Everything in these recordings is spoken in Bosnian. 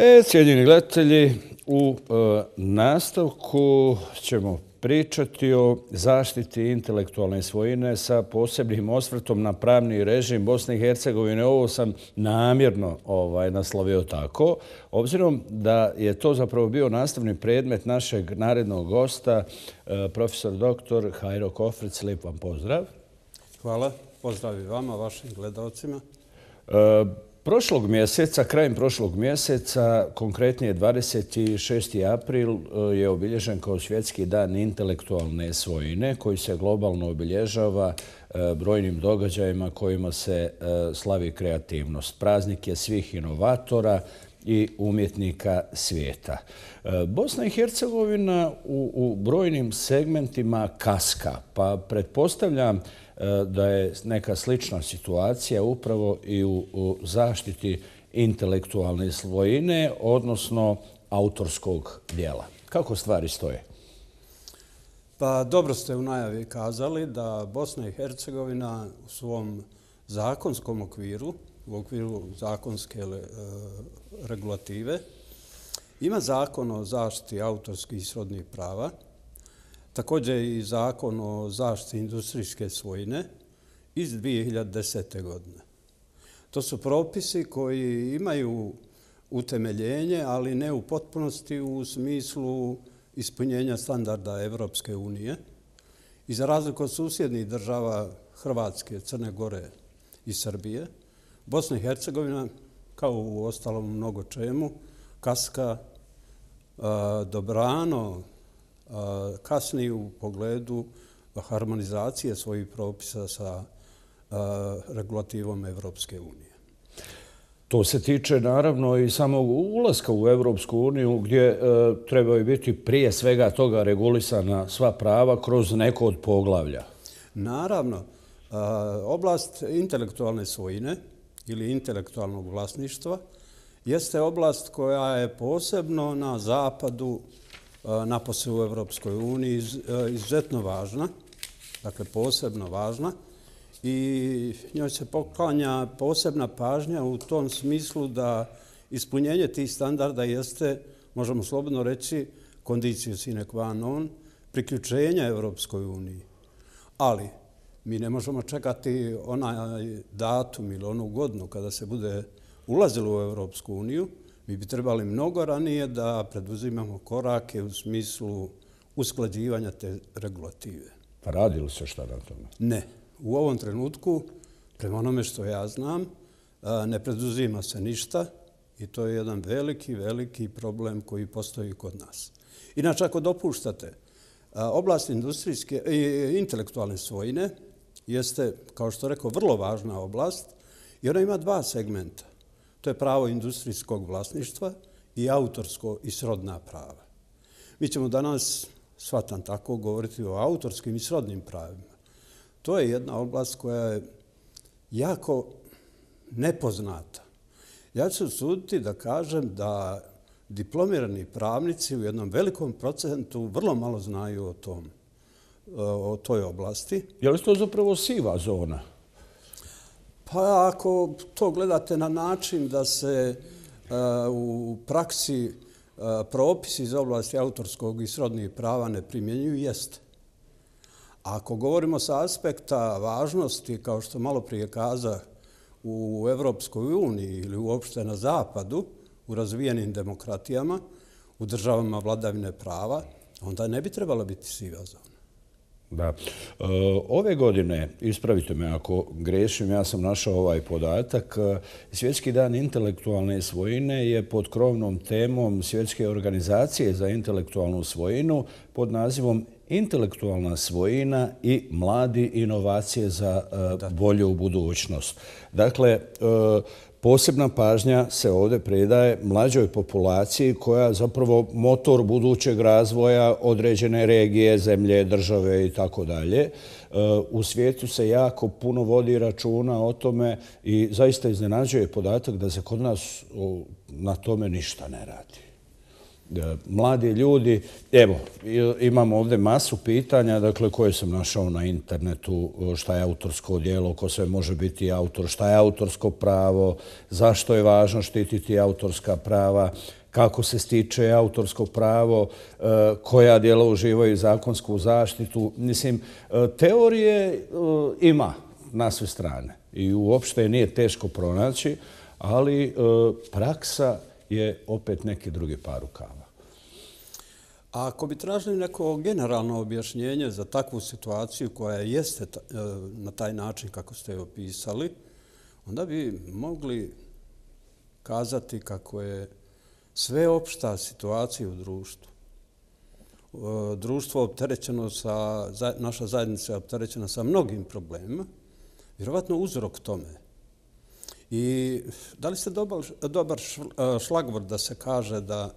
E, cijeljeni gledatelji, u e, nastavku ćemo pričati o zaštiti intelektualne svojine sa posebnim osvrtom na pravni režim Bosne i Hercegovine. Ovo sam namjerno ovaj, naslovio tako, obzirom da je to zapravo bio nastavni predmet našeg narednog gosta, e, profesor doktor Hajro Kofric. Lijep vam pozdrav. Hvala. Pozdrav i vama, vašim gledalcima. Hvala. E, Prošlog mjeseca, krajem prošlog mjeseca, konkretnije 26. april, eh, je obilježen kao svjetski dan intelektualne svojine koji se globalno obilježava eh, brojnim događajima kojima se eh, slavi kreativnost. Praznik je svih inovatora i umjetnika svijeta. Bosna i Hercegovina u brojnim segmentima kaska, pa pretpostavljam Eh, da je neka slična situacija upravo i u zaštiti intelektualne svojine, odnosno autorskog dijela. Kako stvari stoje? Pa dobro ste u najavi kazali da Bosna i Hercegovina u svom zakonskom okviru, u okviru zakonske eh, regulative, ima zakon o zaštiti autorskih i srodnih prava, Također i zakon o zaštiti industrijske svojine iz 2010. godine. To su propisi koji imaju utemeljenje, ali ne u potpunosti u smislu ispunjenja standarda Evropske unije. I za razliku od susjednih država Hrvatske, Crne Gore i Srbije, Bosna i Hercegovina, kao u ostalom mnogo čemu, Kaska, Dobrano, kasni u pogledu harmonizacije svojih propisa sa regulativom Evropske unije. To se tiče naravno i samog ulaska u Evropsku uniju gdje e, treba biti prije svega toga regulisana sva prava kroz neko od poglavlja. Naravno, oblast intelektualne svojine ili intelektualnog vlasništva jeste oblast koja je posebno na zapadu napose u Evropskoj uniji izuzetno važna, dakle posebno važna i njoj se poklanja posebna pažnja u tom smislu da ispunjenje tih standarda jeste, možemo slobodno reći, kondiciju sine qua non, priključenja Evropskoj uniji. Ali mi ne možemo čekati onaj datum ili onu godinu kada se bude ulazilo u Evropsku uniju, Mi bi trebali mnogo ranije da preduzimamo korake u smislu uskladživanja te regulative. Pa radi li se šta na tome? Ne. U ovom trenutku, prema onome što ja znam, ne preduzima se ništa i to je jedan veliki, veliki problem koji postoji kod nas. Inače, ako dopuštate, oblast industrijske i intelektualne svojine jeste, kao što rekao, vrlo važna oblast i ona ima dva segmenta. To je pravo industrijskog vlasništva i autorsko i srodna prava. Mi ćemo danas, shvatam tako, govoriti o autorskim i srodnim pravima. To je jedna oblast koja je jako nepoznata. Ja ću suditi da kažem da diplomirani pravnici u jednom velikom procentu vrlo malo znaju o tom o toj oblasti. Je li to zapravo siva zona? Pa ako to gledate na način da se e, u praksi e, propisi iz oblasti autorskog i srodnih prava ne primjenjuju, jeste. Ako govorimo sa aspekta važnosti, kao što malo prije kaza u Evropskoj uniji ili uopšte na Zapadu, u razvijenim demokratijama, u državama vladavine prava, onda ne bi trebala biti siva zona. Da. E, ove godine, ispravite me ako grešim, ja sam našao ovaj podatak, e, Svjetski dan intelektualne svojine je pod krovnom temom Svjetske organizacije za intelektualnu svojinu pod nazivom intelektualna svojina i mladi inovacije za e, bolju budućnost. Dakle, uh, Posebna pažnja se ovdje predaje mlađoj populaciji koja je zapravo motor budućeg razvoja određene regije, zemlje, države i tako dalje. E, u svijetu se jako puno vodi računa o tome i zaista iznenađuje podatak da se kod nas na tome ništa ne radi. E, mladi ljudi. Evo, imamo ovdje masu pitanja dakle, koje sam našao na internetu, e, šta je autorsko dijelo, ko sve može biti autor, šta je autorsko pravo, zašto je važno štititi autorska prava, kako se stiče autorsko pravo, e, koja dijela uživaju zakonsku zaštitu. Mislim, teorije ima na sve strane i uopšte nije teško pronaći, ali praksa je opet neke druge par rukava. A ako bi tražili neko generalno objašnjenje za takvu situaciju koja jeste e, na taj način kako ste je opisali, onda bi mogli kazati kako je sve opšta situacija u društvu. E, društvo opterećeno sa, naša zajednica je opterećena sa mnogim problemima, Vjerovatno uzrok tome je I da li ste dobar, dobar e, šlagvor da se kaže da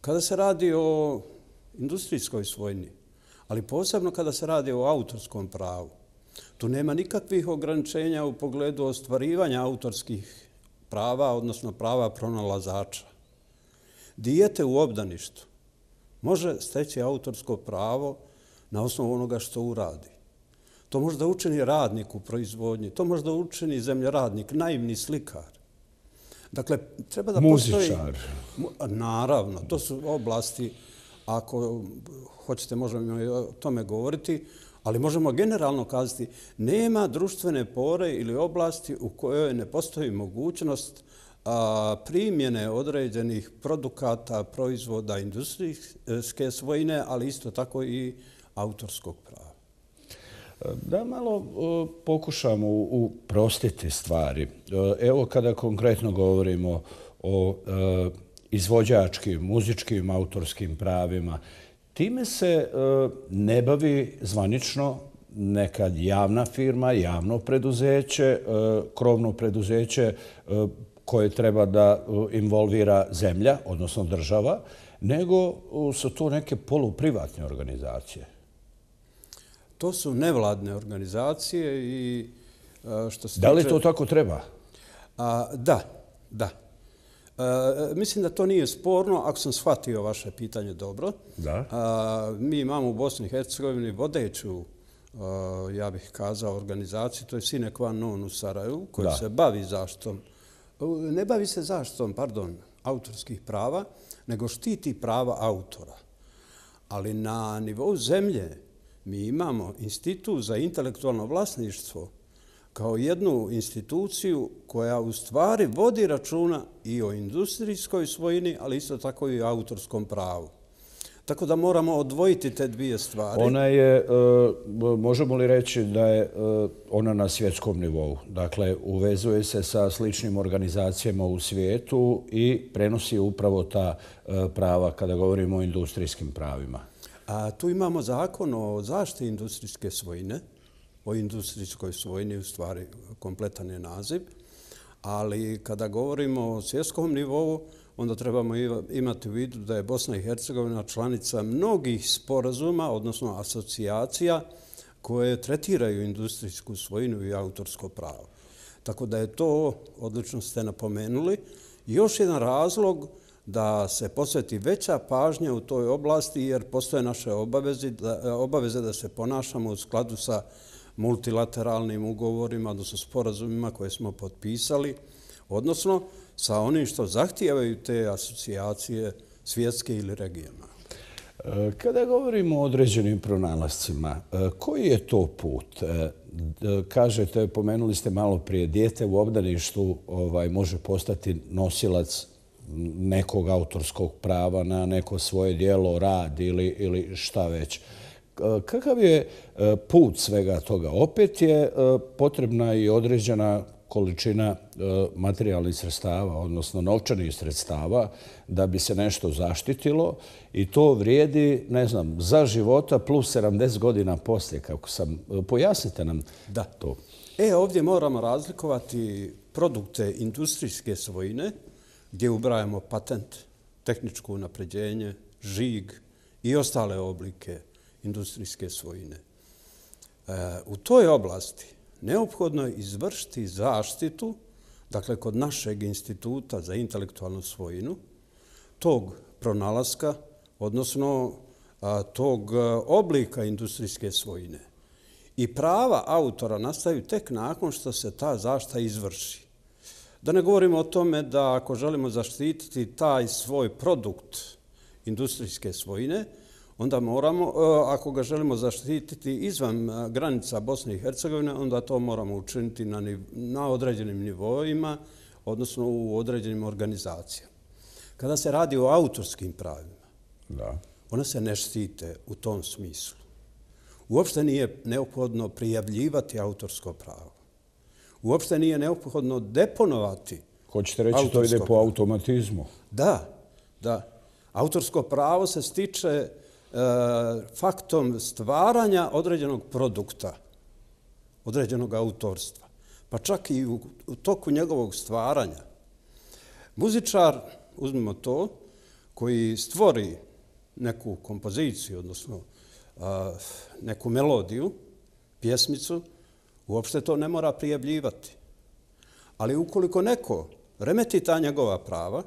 kada se radi o industrijskoj svojni, ali posebno kada se radi o autorskom pravu, tu nema nikakvih ograničenja u pogledu ostvarivanja autorskih prava, odnosno prava pronalazača. Dijete u obdaništu može steći autorsko pravo na osnovu onoga što uradi. To može da učini radnik u proizvodnji, to može da učini zemljeradnik, naivni slikar. Dakle, treba da postoji... Muzičar. Naravno, to su oblasti, ako hoćete, možemo o tome govoriti, ali možemo generalno kazati, nema društvene pore ili oblasti u kojoj ne postoji mogućnost primjene određenih produkata, proizvoda, industrijske svojine, ali isto tako i autorskog prava. Da malo e, pokušamo uprostiti stvari. E, evo kada konkretno govorimo o e, izvođačkim, muzičkim, autorskim pravima, time se ne bavi zvanično nekad javna firma, javno preduzeće, krovno preduzeće koje treba da involvira zemlja, odnosno država, nego su to neke poluprivatne organizacije. To su nevladne organizacije i što se Da li to tako treba? Da, da. Mislim da to nije sporno, ako sam shvatio vaše pitanje dobro. Da. Mi imamo u Bosni i Hercegovini vodeću, ja bih kazao, organizaciju, to je Sine Qua u Saraju, koji se bavi zaštom, ne bavi se zaštom, pardon, autorskih prava, nego štiti prava autora. Ali na nivou zemlje, mi imamo institut za intelektualno vlasništvo kao jednu instituciju koja u stvari vodi računa i o industrijskoj svojini, ali isto tako i o autorskom pravu. Tako da moramo odvojiti te dvije stvari. Ona je, e, možemo li reći da je e, ona na svjetskom nivou. Dakle, uvezuje se sa sličnim organizacijama u svijetu i prenosi upravo ta e, prava kada govorimo o industrijskim pravima. A tu imamo zakon o zaštiti industrijske svojine, o industrijskoj svojini u stvari kompletan je naziv, ali kada govorimo o svjetskom nivou, onda trebamo imati u vidu da je Bosna i Hercegovina članica mnogih sporazuma, odnosno asocijacija, koje tretiraju industrijsku svojinu i autorsko pravo. Tako da je to, odlično ste napomenuli, još jedan razlog da se posveti veća pažnja u toj oblasti jer postoje naše e, obaveze da se ponašamo u skladu sa multilateralnim ugovorima, odnosno sporazumima koje smo potpisali, odnosno sa onim što zahtijevaju te asocijacije svjetske ili regijona. E, kada govorimo o određenim pronalazcima, e, koji je to put? Kažete, pomenuli ste malo prije, djete u obdaništu ovaj, može postati nosilac nekog autorskog prava na neko svoje dijelo, rad ili, ili šta već. Kakav je e, put svega toga? Opet je e, potrebna i određena količina e, materijalnih sredstava, odnosno novčanih sredstava, da bi se nešto zaštitilo i to vrijedi, ne znam, za života plus 70 godina poslije, kako sam... Pojasnite nam da. to. E, ovdje moramo razlikovati produkte industrijske svojine, gdje ubrajamo patent, tehničko napređenje, žig i ostale oblike industrijske svojine. E, u toj oblasti neophodno je izvršiti zaštitu, dakle kod našeg instituta za intelektualnu svojinu, tog pronalaska, odnosno tog e, oblika industrijske svojine. I prava autora nastaju tek nakon što se ta zašta izvrši. Da ne govorimo o tome da ako želimo zaštititi taj svoj produkt industrijske svojine, onda moramo, e, ako ga želimo zaštititi izvan e, granica Bosne i Hercegovine, onda to moramo učiniti na, na određenim nivoima, odnosno u određenim organizacijama. Kada se radi o autorskim pravima, da. ona se ne štite u tom smislu. Uopšte nije neophodno prijavljivati autorsko pravo uopšte nije neophodno deponovati. Hoćete reći to ide po automatizmu? Da, da. Autorsko pravo se stiče e, faktom stvaranja određenog produkta, određenog autorstva, pa čak i u, toku njegovog stvaranja. Muzičar, uzmimo to, koji stvori neku kompoziciju, odnosno e, neku melodiju, pjesmicu, Uopšte to ne mora prijavljivati. Ali ukoliko neko remeti ta njegova prava,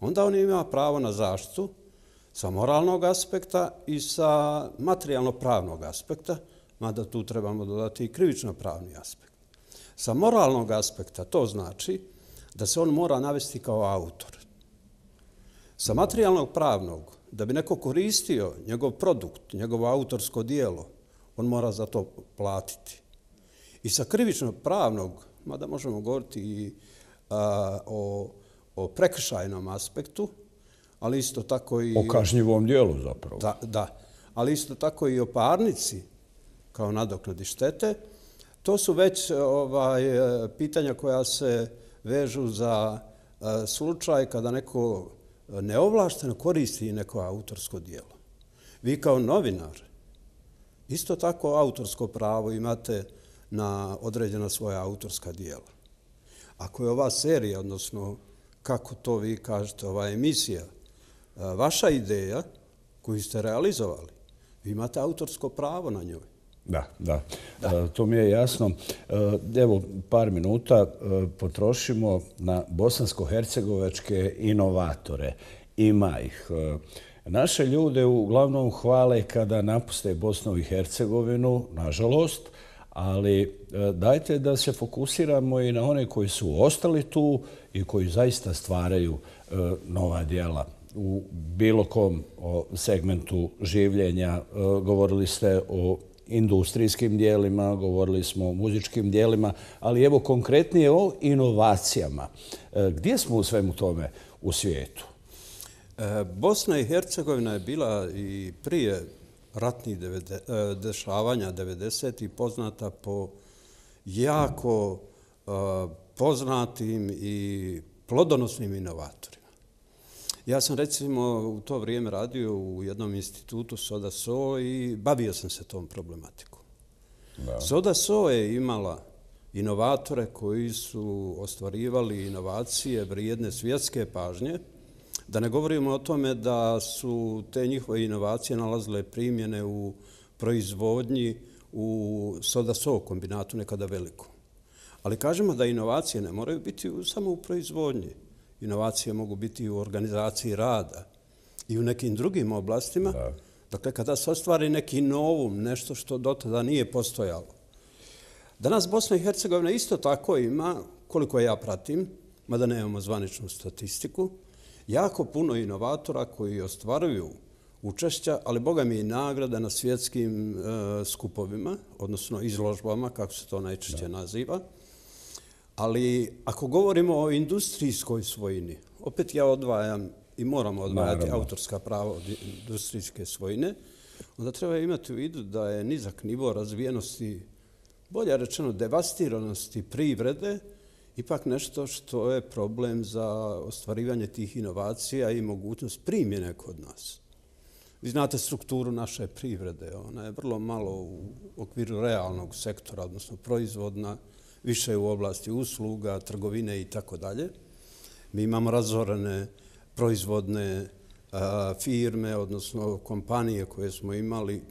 onda on ima pravo na zaštitu sa moralnog aspekta i sa materijalno-pravnog aspekta, mada tu trebamo dodati i krivično-pravni aspekt. Sa moralnog aspekta to znači da se on mora navesti kao autor. Sa materijalnog pravnog, da bi neko koristio njegov produkt, njegovo autorsko dijelo, on mora za to platiti i sa krivično-pravnog, mada možemo govoriti i o, o prekršajnom aspektu, ali isto tako i... O kažnjivom dijelu zapravo. Da, da. ali isto tako i o parnici kao nadoknadi štete, to su već ovaj, pitanja koja se vežu za slučaj kada neko neovlašteno koristi neko autorsko dijelo. Vi kao novinar isto tako autorsko pravo imate na određena svoja autorska dijela. Ako je ova serija, odnosno kako to vi kažete, ova emisija, e, vaša ideja koju ste realizovali, vi imate autorsko pravo na njoj. Da, da. E, to mi je jasno. E, evo, par minuta potrošimo na bosansko-hercegovačke inovatore. Ima ih. naše ljude uglavnom hvale kada napuste Bosnu i Hercegovinu, nažalost, ali e, dajte da se fokusiramo i na one koji su ostali tu i koji zaista stvaraju e, nova dijela u bilo kom segmentu življenja. E, govorili ste o industrijskim dijelima, govorili smo o muzičkim dijelima, ali evo konkretnije o inovacijama. Gdje smo u svemu tome u svijetu? Bosna i Hercegovina je bila i prije ratnih e, dešavanja 90. i poznata po jako e, poznatim i plodonosnim inovatorima. Ja sam recimo u to vrijeme radio u jednom institutu Soda So i bavio sam se tom problematikom. Soda So je imala inovatore koji su ostvarivali inovacije vrijedne svjetske pažnje, Da ne govorimo o tome da su te njihove inovacije nalazile primjene u proizvodnji u soda-so kombinatu, nekada veliku. Ali kažemo da inovacije ne moraju biti samo u proizvodnji. Inovacije mogu biti u organizaciji rada i u nekim drugim oblastima. Dakle, kada se ostvari neki novum, nešto što do tada nije postojalo. Danas Bosna i Hercegovina isto tako ima, koliko ja pratim, mada ne imamo zvaničnu statistiku, jako puno inovatora koji ostvaruju učešća, ali boga mi i nagrada na svjetskim e, skupovima, odnosno izložbama, kako se to najčešće naziva. Ali ako govorimo o industrijskoj svojini, opet ja odvajam i moramo odvajati autorska prava od industrijske svojine, onda treba imati u vidu da je nizak nivo razvijenosti, bolje rečeno devastiranosti privrede, ipak nešto što je problem za ostvarivanje tih inovacija i mogućnost primjene kod nas. Vi znate strukturu naše privrede, ona je vrlo malo u okviru realnog sektora, odnosno proizvodna, više u oblasti usluga, trgovine i tako dalje. Mi imamo razorene proizvodne firme, odnosno kompanije koje smo imali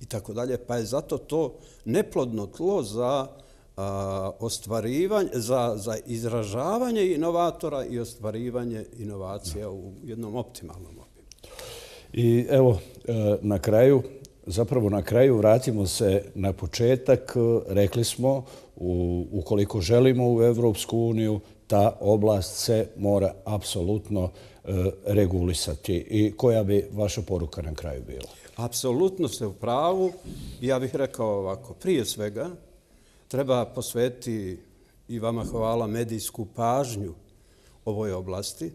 i tako dalje, pa je zato to neplodno tlo za ostvarivanje, za, za izražavanje inovatora i ostvarivanje inovacija u jednom optimalnom obimu. I evo, e, na kraju, zapravo na kraju vratimo se na početak. Rekli smo, ukoliko želimo u Evropsku uniju, ta oblast se mora apsolutno e, regulisati. I koja bi vaša poruka na kraju bila? Apsolutno ste u pravu. Ja bih rekao ovako, prije svega, treba posvetiti i vama hvala medijsku pažnju ovoj oblasti.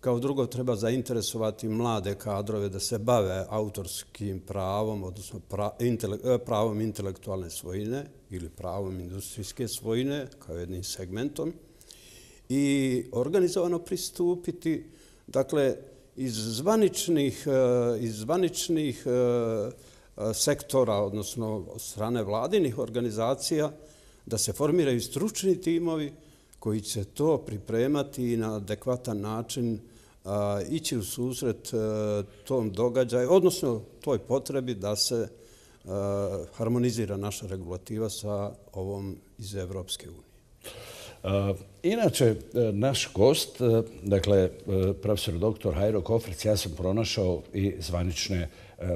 Kao drugo, treba zainteresovati mlade kadrove da se bave autorskim pravom, odnosno e, pravom intelektualne svojine ili pravom industrijske svojine kao jednim segmentom i organizovano pristupiti dakle, iz zvaničnih, e, iz zvaničnih e, E, sektora, odnosno strane vladinih organizacija, da se formiraju stručni timovi koji će to pripremati i na adekvatan način e, ići u susret e, tom događaju, odnosno toj potrebi da se harmonizira naša regulativa sa ovom iz Evropske unije. Inače, e, naš gost, e, dakle, e, profesor doktor Hajro Kofric, ja sam pronašao i zvanične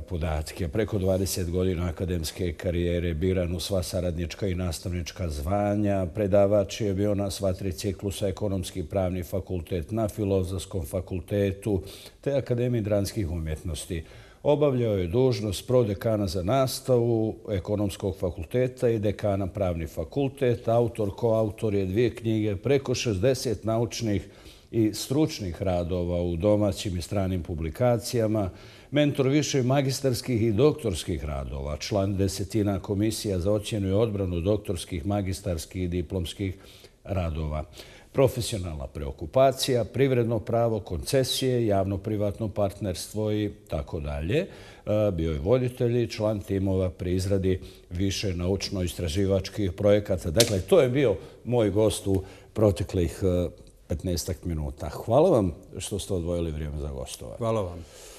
podatke. Preko 20 godina akademske karijere, biran u sva saradnička i nastavnička zvanja, predavač je bio na sva tri ciklusa ekonomski pravni fakultet na filozofskom fakultetu te Akademiji dranskih umjetnosti obavljao je dužnost prodekana za nastavu ekonomskog fakulteta i dekana pravni fakultet. Autor, koautor je dvije knjige, preko 60 naučnih i stručnih radova u domaćim i stranim publikacijama, mentor više magisterskih i doktorskih radova, član desetina komisija za ocjenu i odbranu doktorskih, magistarskih i diplomskih radova profesionalna preokupacija, privredno pravo, koncesije, javno-privatno partnerstvo i tako dalje. E, bio je voditelj i član timova pri izradi više naučno-istraživačkih projekata. Dakle, to je bio moj gost u proteklih 15 e, minuta. Hvala vam što ste odvojili vrijeme za gostovanje. Hvala vam.